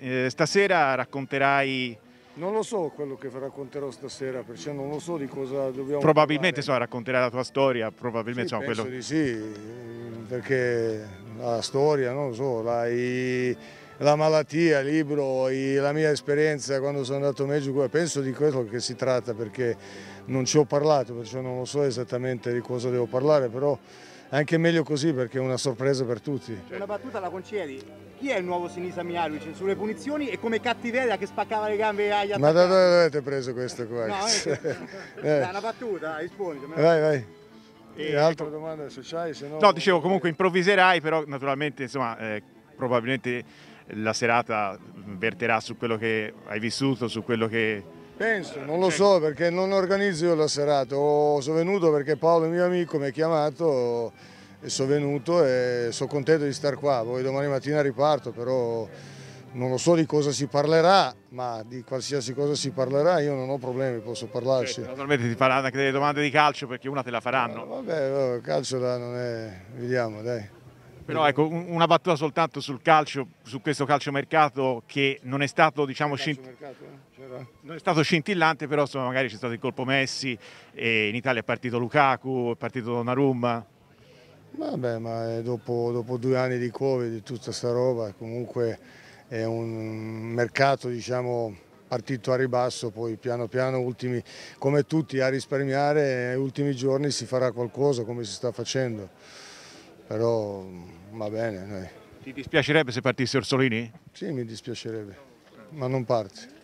Eh, stasera racconterai... Non lo so quello che racconterò stasera, perciò non lo so di cosa dobbiamo Probabilmente so, racconterai la tua storia, probabilmente sì, so, quello... di sì, perché la storia, non lo so, la la malattia, il libro, la mia esperienza quando sono andato in Messico, penso di quello che si tratta perché non ci ho parlato, perciò non lo so esattamente di cosa devo parlare, però anche meglio così perché è una sorpresa per tutti. Una battuta la concedi? Chi è il nuovo Sinisa Mialovic sulle punizioni e come cattiveria che spaccava le gambe agli attaccanti? Ma da dove avete preso questo qua? no, eh. eh. una battuta, rispondi. Vai, vai. E altra domanda se c'hai, se no... No, dicevo comunque improvviserai, però naturalmente insomma eh, probabilmente la serata verterà su quello che hai vissuto, su quello che... Penso, non lo eh, so perché non organizzo io la serata, sono venuto perché Paolo, mio amico, mi ha chiamato e sono venuto e sono contento di star qua, poi domani mattina riparto però non lo so di cosa si parlerà, ma di qualsiasi cosa si parlerà io non ho problemi, posso parlarci. Certo, naturalmente ti faranno anche delle domande di calcio perché una te la faranno. Ah, vabbè, calcio là non è... vediamo dai. Però ecco, un, una battuta soltanto sul calcio, su questo calciomercato che non è stato, diciamo, calciomercato, eh? non è stato scintillante, però insomma, magari c'è stato il colpo Messi, in Italia è partito Lukaku, è partito Donnarumma. Vabbè, ma dopo, dopo due anni di Covid e tutta sta roba, comunque è un mercato, diciamo, partito a ribasso, poi piano piano, ultimi, come tutti, a risparmiare, ultimi giorni si farà qualcosa come si sta facendo però mm, va bene. Noi. Ti dispiacerebbe se partisse Orsolini? Sì, mi dispiacerebbe, ma non parte.